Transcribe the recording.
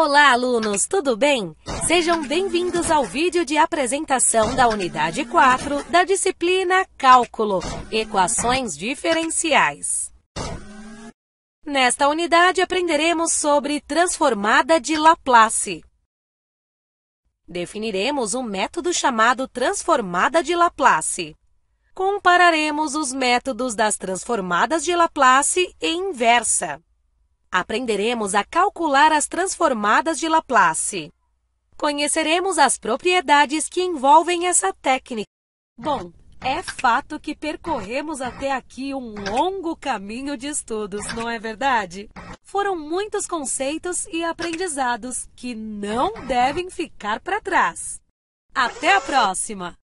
Olá, alunos, tudo bem? Sejam bem-vindos ao vídeo de apresentação da unidade 4 da disciplina Cálculo, Equações Diferenciais. Nesta unidade, aprenderemos sobre transformada de Laplace. Definiremos um método chamado transformada de Laplace. Compararemos os métodos das transformadas de Laplace e inversa aprenderemos a calcular as transformadas de Laplace. Conheceremos as propriedades que envolvem essa técnica. Bom, é fato que percorremos até aqui um longo caminho de estudos, não é verdade? Foram muitos conceitos e aprendizados que não devem ficar para trás. Até a próxima!